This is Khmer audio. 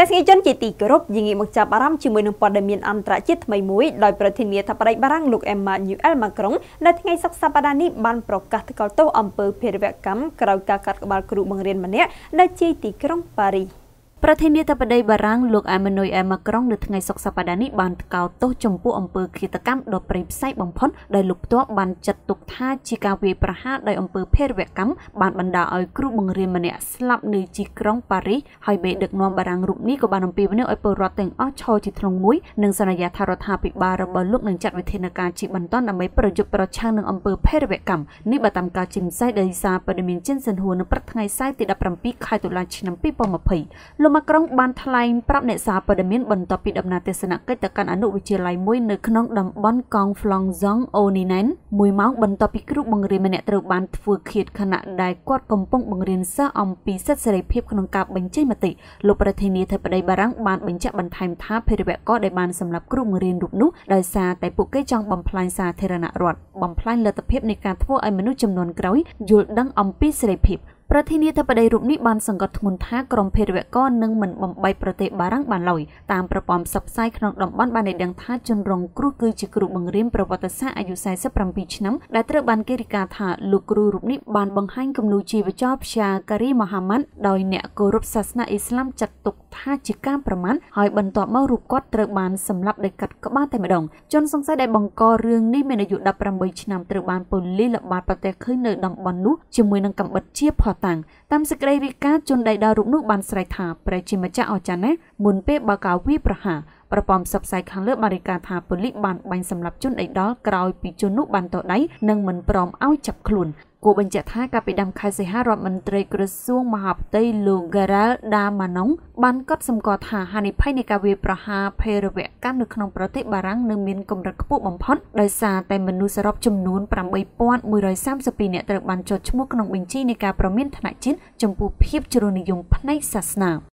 តែស្ងីជនជាទីគោរពយងងាកមកចាប់អារម្មណ៍ជាមួយនឹងព័ត៌មានអន្តរជាតិថ្មីមួយដោយប្រធានាធិបតីបារាំងលោក Emmanuel Macron នៅថ្ងៃសុក្រសប្តាហ៍នេះបានប្រកាសថ្កោលទោសអំពើភេរវកម្មក្រោយការកាត់ក្បាលគ្រូបង្រៀនម្នាក់នៅជាទីក្រុងប៉ារីស។ប្រធានាធិបតីបារាំងលោកអាម៉ានុយអែម៉ាក្រុងនៅថ្ងៃសុក្រសប្តាហ៍នេះបានកោតទោសចំពោះអំពើឃាតកម្មដ៏ប្រេងផ្សៃបំផុតដោយលោកផ្ទាល់បានចាត់ទុកថាជាការវាយប្រហារដោយអំពើភេរវកម្មបានបណ្តាលឲ្យគ្រូបង្រៀនម្នាក់ស្លាប់នៅទីក្រុងប៉ារីសហើយមេដឹកនាំបារាំងរូបនេះក៏បានអំពាវនាវឲ្យពលរដ្ឋទាំងអស់ឈរជាធ្លុងមួយនិងសន្យាថារដ្ឋាភិបាលរបស់លោកនឹងចាត់វិធានការជា បន្ទាន់ដើម្បីប្រយុទ្ធប្រឆាំងនឹងអំពើភេរវកម្មនេះបើតាមការជំសាយដោយសារព័ត៌មានចិនសិនហួរនៅព្រឹកថ្ងៃសៅរ៍ទី17ខែតុលាឆ្នាំ2020លោកម៉ាក្រុងបានថ្លែងប្រាប់អ្នកសារព័ត៌មានបន្ទាប់ពីដំណើរទស្សនកិច្ចទៅកាន់អនុវិទ្យាល័យមួយនៅក្នុងតំបន់កងហ្វ្លង់ហ្សងអូនីណែនមួយម៉ោងបន្ទាប់ពីគ្រូបង្រៀនម្នាក់ត្រូវបានធ្វើឃាតខណៈដែលគាត់កំពុងបង្រៀនសិស្សអំពីសិទ្ធិសេរីភាពក្នុងការបញ្ចេញមតិលោកប្រធានាធិបតីបារាំងបានបញ្ជាក់បន្ថែមថាភារវករដែលបានសម្លាប់គ្រូបង្រៀនរូបនោះដោយសារតែពួកគេចង់បំផ្លាញសាធារណរដ្ឋបំផ្លាញលទ្ធភាពនៃការធ្វើឲ្យមនុស្សចំនួនក្រោយយល់ដឹងអំពីសេរីភាពប្រធានាធិបតីរូបនេះបានសង្កត់ធ្ងន់ថាក្រមភេរវករនឹងមិនបំបីប្រទេសបារាំងបានឡើយតាមប្រព័ន្ធផ្សព្វផ្សាយក្នុងតំបន់បានឲ្យដឹងថាជនរងគ្រោះគឺជាគ្រូបង្រៀនប្រវត្តិសាស្ត្រអាយុ47ឆ្នាំដែលត្រូវបានគេរាយការណ៍ថាលោកគ្រូរូបនេះបានបង្ហាញគំនូរជីវចលផ្សាការីមូហាម៉ាត់ដោយអ្នកគោរពសាសនាអ៊ីស្លាមចាត់ទុកថាជាការប្រមាថហើយបន្ទាប់មករូបគាត់ត្រូវបានសម្លាប់ដោយកាត់ក្បាលតែម្ដងជនសង្ស័យដែលបង្ករឿងនេះមានអាយុ18ឆ្នាំត្រូវបានប៉ូលីសល្បាតប្រទេសឃើញនៅតំបន់នោះជាមួយនឹងកំបិតជាផតតាំងតាមសេចក្តីរាយការណ៍ជនដីដល់រូបនោះបានស្រែកថាព្រះជាម្ចាស់អស្ចារ្យណាស់មុនពេលបើកាវាប្រហារប្រព័ន្ធផ្សព្វផ្សាយខាងលើបានរាយការណ៍ថាប៉ូលីសបានបាញ់សម្លាប់ជនដីដល់ក្រោយពីជននោះបានតដៃនិងមិនព្រមឲ្យចាប់ខ្លួនគួរបញ្ជាក់ថាកាលពីដើមខែសីហារដ្ឋមន្ត្រីក្រសួងមហាផ្ទៃលោក Gerald Damanon បានកត់សម្គាល់ថាហានិភ័យនៃការវាយប្រហារភេរវកម្មនៅក្នុងប្រទេសបារាំងនៅមានកម្រិតខ្ពស់បំផុតដោយសារតែមនុស្សសរុបចំនួន8132នាក់ត្រូវបានចុះឈ្មោះក្នុងបញ្ជីនៃការប្រមានថ្នាក់ជាតិចំពោះភាពជ្រុលនិយមផ្នែកសាសនា